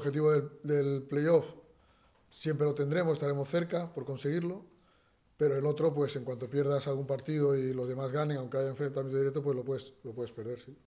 objetivo del, playoff siempre lo tendremos, estaremos cerca por conseguirlo, pero el otro, pues en cuanto pierdas algún partido y los demás ganen, aunque haya enfrentamiento directo, pues lo puedes, lo puedes perder,